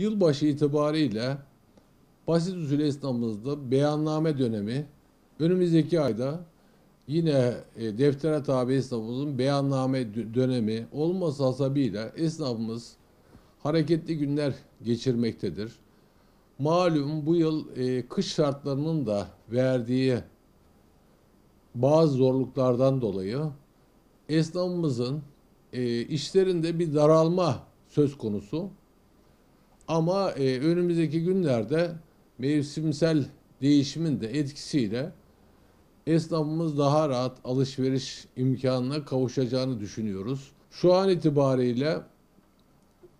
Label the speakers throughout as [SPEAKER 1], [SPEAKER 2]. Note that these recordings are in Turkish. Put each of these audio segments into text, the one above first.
[SPEAKER 1] Yılbaşı itibariyle basit usul esnafımızda beyanname dönemi önümüzdeki ayda yine e, deftere tabi esnafımızın beyanname dönemi olmasa hasabıyla esnafımız hareketli günler geçirmektedir. Malum bu yıl e, kış şartlarının da verdiği bazı zorluklardan dolayı esnafımızın e, işlerinde bir daralma söz konusu. Ama e, önümüzdeki günlerde mevsimsel değişimin de etkisiyle esnafımız daha rahat alışveriş imkanına kavuşacağını düşünüyoruz. Şu an itibariyle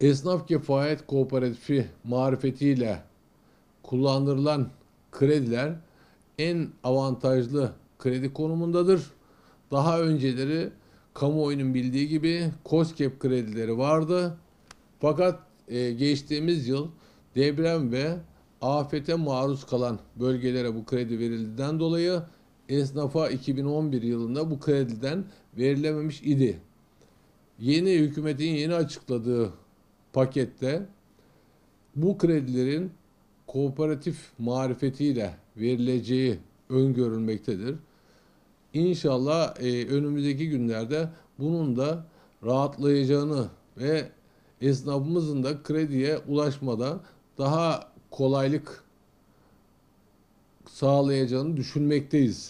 [SPEAKER 1] esnaf kefayet kooperatifi marifetiyle kullandırılan krediler en avantajlı kredi konumundadır. Daha önceleri kamuoyunun bildiği gibi COSGAP kredileri vardı. Fakat e, geçtiğimiz yıl deprem ve afete maruz kalan bölgelere bu kredi verildiğinden dolayı esnafa 2011 yılında bu krediden verilememiş idi. Yeni hükümetin yeni açıkladığı pakette bu kredilerin kooperatif marifetiyle verileceği öngörülmektedir. İnşallah e, önümüzdeki günlerde bunun da rahatlayacağını ve esnafımızın da krediye ulaşmada daha kolaylık sağlayacağını düşünmekteyiz.